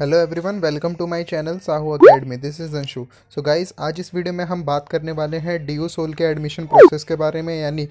hello everyone welcome to my channel Sahu academy this is Anshu so guys आज इस video में हम बात करने वाले हैं डी यू सोल के एडमिशन प्रोसेस के बारे में यानी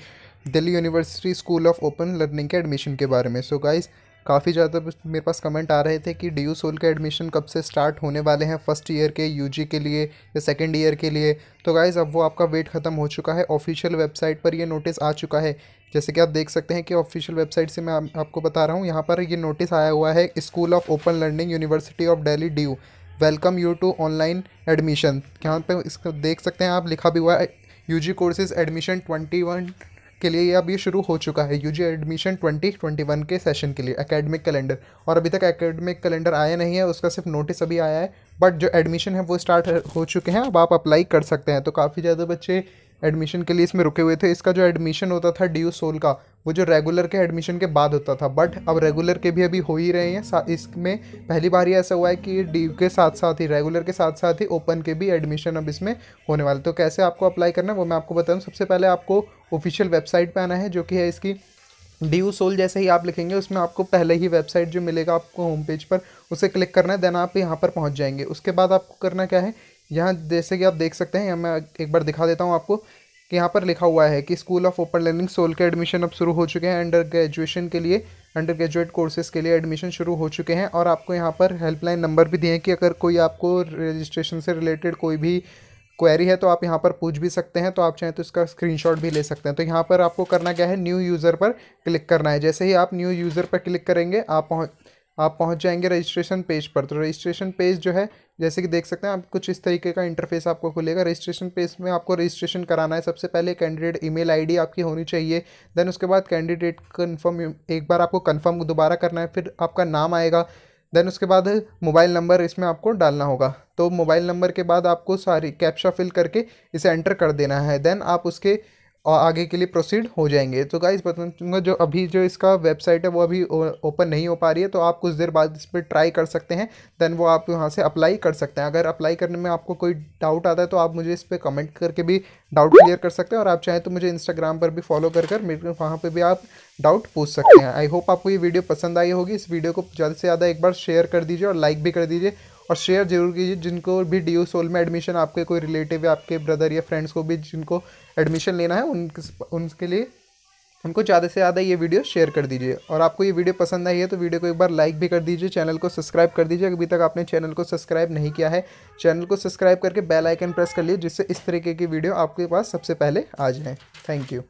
Delhi university school of open learning के एडमिशन के बारे में सो so गाइस काफ़ी ज़्यादा मेरे पास कमेंट आ रहे थे कि डी यू सोल के एडमिशन कब से स्टार्ट होने वाले हैं फर्स्ट ईयर के जी के लिए या सेकेंड ईयर के लिए तो गाइज़ अब वो आपका वेट ख़त्म हो चुका है ऑफिशियल वेबसाइट पर ये नोटिस आ चुका है जैसे कि आप देख सकते हैं कि ऑफिशियल वेबसाइट से मैं आप, आपको बता रहा हूँ यहाँ पर ये नोटिस आया हुआ है school of open learning university of Delhi D U welcome you to online admission यहाँ पर इसको देख सकते हैं आप लिखा भी हुआ है U G courses admission twenty one के लिए अब ये शुरू हो चुका है यूजी एडमिशन 2021 के सेशन के लिए एकेडमिक कैलेंडर और अभी तक एकेडमिक कैलेंडर आया नहीं है उसका सिर्फ नोटिस अभी आया है बट जो एडमिशन है वो स्टार्ट हो चुके हैं अब आप अप्लाई कर सकते हैं तो काफ़ी ज़्यादा बच्चे एडमिशन के लिए इसमें रुके हुए थे इसका जो एडमिशन होता था डी सोल का वो जो रेगुलर के एडमिशन के बाद होता था बट अब रेगुलर के भी अभी हो ही रहे हैं इसमें पहली बार ही ऐसा हुआ है कि डी के साथ साथ ही रेगुलर के साथ साथ ही ओपन के भी एडमिशन अब इसमें होने वाले तो कैसे आपको अप्लाई करना है वो मैं आपको बताऊँ सबसे पहले आपको ऑफिशियल वेबसाइट पर आना है जो कि है इसकी डी यू सोल जैसे ही आप लिखेंगे उसमें आपको पहले ही वेबसाइट जो मिलेगा आपको होम पेज पर उसे क्लिक करना है देन आप यहाँ पर पहुँच जाएंगे उसके बाद आपको करना क्या है यहाँ जैसे कि आप देख सकते हैं मैं एक बार दिखा देता हूँ आपको कि यहाँ पर लिखा हुआ है कि school of open learning SOL के एडमिशन अब शुरू हो चुके हैं अंडर ग्रेजुएशन के लिए अंडर ग्रेजुएट कोर्सेज़ के लिए एडमिशन शुरू हो चुके हैं और आपको यहाँ पर हेल्पलाइन नंबर भी दिए हैं कि अगर कोई आपको रजिस्ट्रेशन से रिलेटेड कोई भी क्वेरी है तो आप यहाँ पर पूछ भी सकते हैं तो आप चाहें तो इसका स्क्रीनशॉट भी ले सकते हैं तो यहाँ पर आपको करना क्या है न्यू यूज़र पर क्लिक करना है जैसे ही आप न्यू यूज़र पर क्लिक करेंगे आप पहुँच आप पहुंच जाएंगे रजिस्ट्रेशन पेज पर तो रजिस्ट्रेशन पेज जो है जैसे कि देख सकते हैं आप कुछ इस तरीके का इंटरफेस आपको खुलेगा रजिस्ट्रेशन पेज में आपको रजिस्ट्रेशन कराना है सबसे पहले कैंडिडेट ईमेल आईडी आपकी होनी चाहिए देन उसके बाद कैंडिडेट कन्फर्म एक बार आपको कन्फर्म दोबारा करना है फिर आपका नाम आएगा देन उसके बाद मोबाइल नंबर इसमें आपको डालना होगा तो मोबाइल नंबर के बाद आपको सारी कैप्शा फिल करके इसे एंटर कर देना है देन आप उसके और आगे के लिए प्रोसीड हो जाएंगे तो गाइस बता दूंगा जो अभी जो इसका वेबसाइट है वो अभी ओपन नहीं हो पा रही है तो आप कुछ देर बाद इस पर ट्राई कर सकते हैं देन वो आप यहाँ से अप्लाई कर सकते हैं अगर अप्लाई करने में आपको कोई डाउट आता है तो आप मुझे इस पर कमेंट करके भी डाउट क्लियर कर सकते हैं और आप चाहें तो मुझे इंस्टाग्राम पर भी फॉलो कर कर मेरे वहाँ पर भी आप डाउट पूछ सकते हैं आई होप आपको ये वीडियो पसंद आई होगी इस वीडियो को ज़्यादा से ज़्यादा एक बार शेयर कर दीजिए और लाइक भी कर दीजिए और शेयर जरूर कीजिए जिनको भी डी यू सोल में एडमिशन आपके कोई रिलेटिव या आपके ब्रदर या फ्रेंड्स को भी जिनको एडमिशन लेना है उन उनके लिए उनको ज़्यादा से ज़्यादा ये वीडियो शेयर कर दीजिए और आपको ये वीडियो पसंद आई है तो वीडियो को एक बार लाइक भी कर दीजिए चैनल को सब्सक्राइब कर दीजिए अभी तक आपने चैनल को सब्सक्राइब नहीं किया है चैनल को सब्सक्राइब करके बेल आइकन प्रेस कर लिए जिससे इस तरीके की वीडियो आपके पास सबसे पहले आ जाए थैंक यू